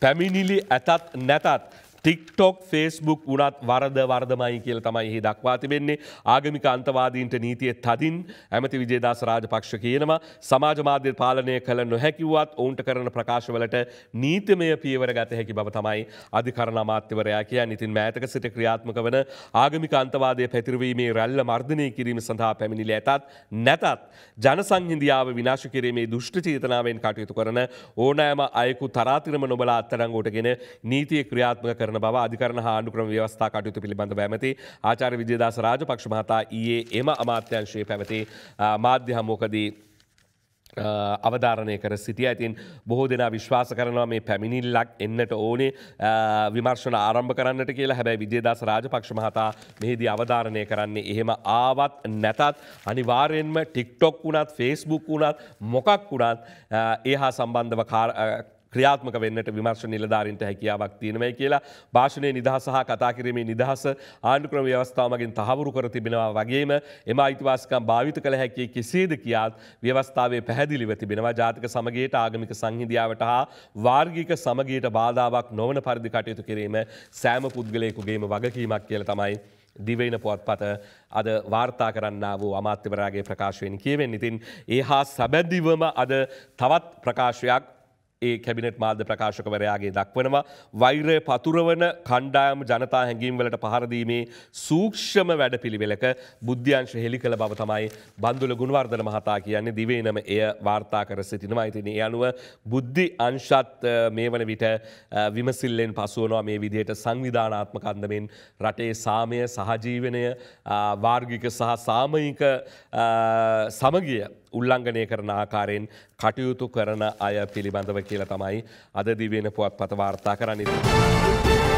පැමිණිලි ඇතත් නැතත් ටික්ටොක් ෆේස්බුක් උනත් වරද වර්ධමයි කියල තමයි හි දක්වා තිබෙන්නේ ආගමික අන්තවාදීන්ට නීතිය තදින් ඇමති විජේදස් රාජපක්ෂ කියනවා සමාජ මාධ්‍ය පාලනය කළ නොහැකිවත් ඔවුන්ට කරන ප්‍රකාශවලට නීතිමය පියවර ගත හැකි බව තමයි අධිකරණ අමාත්‍යවරයා කිය නිතින් මෑතක සිට ක්‍රියාත්මක වන ආගමික අන්තවාදය පැතිරවීමේ රැල්ල මර්ධනය කිරීම සඳහා පැමිණිල ඇතත් නැතත් ජන සංහින්දියාව විනාශ කිරීමේ දුෂ්ට චේතනාවෙන් කටයුතු කරන ඕනෑම අයකු තරාතිරම නොබලා අත්තරංගෝටගෙන නීතිය ක්‍රියාත්මක කර කරන බව අධිකරන හාණ්ඩු ක්‍රම ව්‍යවස්ථා කටයුතු පිළිබඳ ඇමති ආචාර විජයදාස රාජපක්ෂ මහතා ඊයේ එම අමාත්‍යංශයේ පැවති මාධ්‍ය හමුවකදී අවධාරණය කර සිටිය ඇතින් බොහෝ දෙනා විශ්වාස කරනවා මේ පැමිණිල්ලක් එන්නට ඕනේ විමර්ශන ආරම්භ කරන්නට කියලා හැබැයි විජේදස රාජපක්ෂ මහතා මෙහිදී අවධාරණය කරන්නේ එහෙම ආවත් නැතත් අනිවාර්යෙන්ම ටික්ටොක් වුණත් ෆේස්බුක් වුණත් මොකක් වුණත් ඒ හා සම්බන්ධව ක්‍රියාත්මක වෙන්නට විමර්ශ නිලධාරින්ට හැකියාවක් තියෙනවයි කියලා භාෂණය නිදහස සහ කතා කිරීමේ නිදහස ආණ්ඩුක්‍රම ව්‍යවස්ථාවමගින් තහවුරු කර තිබෙනවා වගේම එම අයිතිවාසිකම් භාවිත කළ හැකි කෙසේද කියාත් ව්‍යවස්ථාවේ පැහැදිලිව තිබෙනවා ජාතික සමගේට ආගමික සංහිදියාවට හා වාර්ගික සමගීට බාධාවක් නොවන පරිදි කටයුතු කිරීම සෑම පුද්ගලයකුගේම වගකීමක් කියල තමයි දිවෙන පුවත්පත අද වාර්තා කරන්න වූ අමාත්‍යවරාගේ ප්‍රකාශයෙන් කියවෙන් ඉතින් ඒ හා සැබැදිවම අද තවත් ප්‍රකාශයක් ඒ කැබිනට මාධ්‍ය ප්‍රකාශකවරයාගේ දක්වනවා. වෛරය පතුරවන කණ්ඩායම ජනතා හැඟීම්වලට පහරදීමේ සූක්ෂම වැඩ පිළිවෙලක බුද්ධ්‍යංශ හෙළි කළ බව තමයි බන්දුල ගුණවර්ධන මහතා කියන්නේ දිවේනම එය වාර්තා කර සිටිනවා. ඉතින් ඒ අනුව බුද්ධි අංශත් මේ වන විට විමසිල්ලෙන් පසුවනවා මේ විදිහට සංවිධානාත්මක අන්දමින් රටේ සාමය සහජීවනය වාර්ගික සහ සාමයික සමගිය උල්ලංඝනය කරන ආකාරයෙන් කටයුතු කරන අය පිළිබඳව කියලා තමයි අද දිවෙන පුවත් පත වාර්තා කරන්නේ.